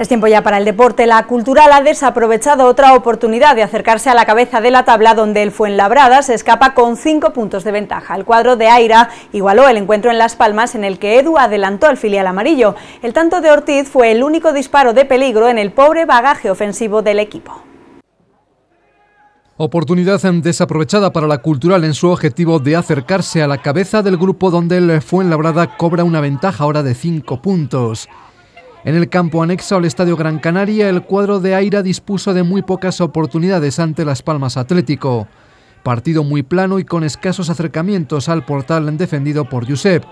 Es tiempo ya para el deporte. La cultural ha desaprovechado otra oportunidad de acercarse a la cabeza de la tabla donde el Fuenlabrada se escapa con cinco puntos de ventaja. El cuadro de Aira igualó el encuentro en Las Palmas en el que Edu adelantó al filial amarillo. El tanto de Ortiz fue el único disparo de peligro en el pobre bagaje ofensivo del equipo. Oportunidad desaprovechada para la cultural en su objetivo de acercarse a la cabeza del grupo donde el Fuenlabrada cobra una ventaja ahora de cinco puntos. En el campo anexo al Estadio Gran Canaria, el cuadro de Aira dispuso de muy pocas oportunidades ante Las Palmas Atlético. Partido muy plano y con escasos acercamientos al portal defendido por Josep.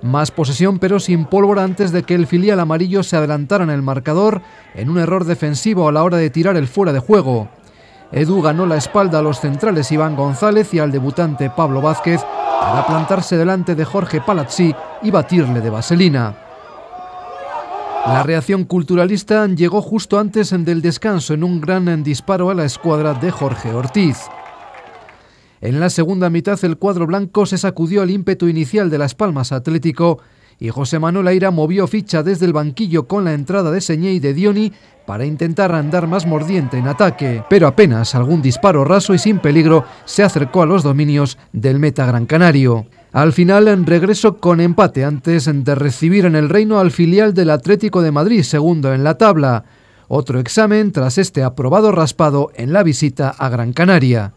Más posesión pero sin pólvora antes de que el filial amarillo se adelantara en el marcador en un error defensivo a la hora de tirar el fuera de juego. Edu ganó la espalda a los centrales Iván González y al debutante Pablo Vázquez para plantarse delante de Jorge Palazzi y batirle de vaselina. La reacción culturalista llegó justo antes del descanso en un gran disparo a la escuadra de Jorge Ortiz. En la segunda mitad el cuadro blanco se sacudió al ímpetu inicial de Las Palmas Atlético y José Manuel Aira movió ficha desde el banquillo con la entrada de Señé y de Dioni para intentar andar más mordiente en ataque, pero apenas algún disparo raso y sin peligro se acercó a los dominios del meta gran canario. Al final en regreso con empate antes de recibir en el reino al filial del Atlético de Madrid, segundo en la tabla. Otro examen tras este aprobado raspado en la visita a Gran Canaria.